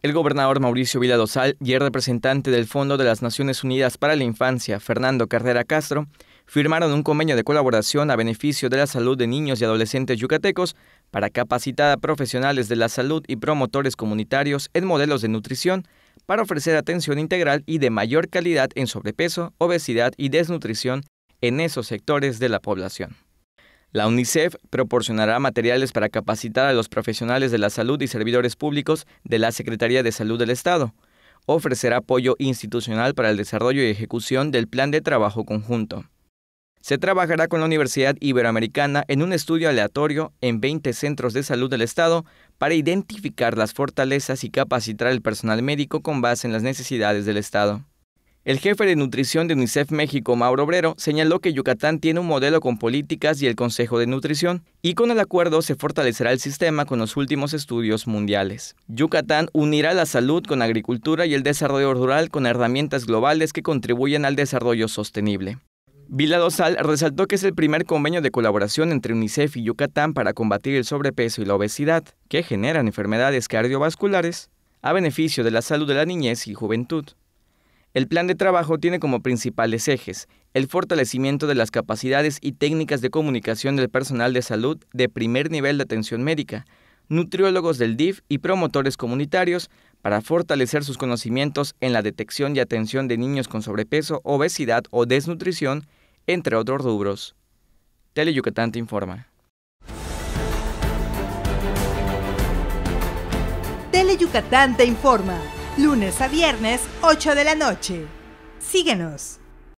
El gobernador Mauricio Vila Dosal y el representante del Fondo de las Naciones Unidas para la Infancia, Fernando Carrera Castro, firmaron un convenio de colaboración a beneficio de la salud de niños y adolescentes yucatecos para capacitar a profesionales de la salud y promotores comunitarios en modelos de nutrición para ofrecer atención integral y de mayor calidad en sobrepeso, obesidad y desnutrición en esos sectores de la población. La UNICEF proporcionará materiales para capacitar a los profesionales de la salud y servidores públicos de la Secretaría de Salud del Estado. Ofrecerá apoyo institucional para el desarrollo y ejecución del plan de trabajo conjunto. Se trabajará con la Universidad Iberoamericana en un estudio aleatorio en 20 centros de salud del Estado para identificar las fortalezas y capacitar al personal médico con base en las necesidades del Estado. El jefe de nutrición de UNICEF México, Mauro Obrero, señaló que Yucatán tiene un modelo con políticas y el Consejo de Nutrición, y con el acuerdo se fortalecerá el sistema con los últimos estudios mundiales. Yucatán unirá la salud con agricultura y el desarrollo rural con herramientas globales que contribuyen al desarrollo sostenible. Vila Dosal resaltó que es el primer convenio de colaboración entre UNICEF y Yucatán para combatir el sobrepeso y la obesidad, que generan enfermedades cardiovasculares, a beneficio de la salud de la niñez y juventud. El plan de trabajo tiene como principales ejes el fortalecimiento de las capacidades y técnicas de comunicación del personal de salud de primer nivel de atención médica, nutriólogos del DIF y promotores comunitarios para fortalecer sus conocimientos en la detección y atención de niños con sobrepeso, obesidad o desnutrición, entre otros rubros. Tele Yucatán te informa. Tele Yucatán te informa lunes a viernes, 8 de la noche. Síguenos.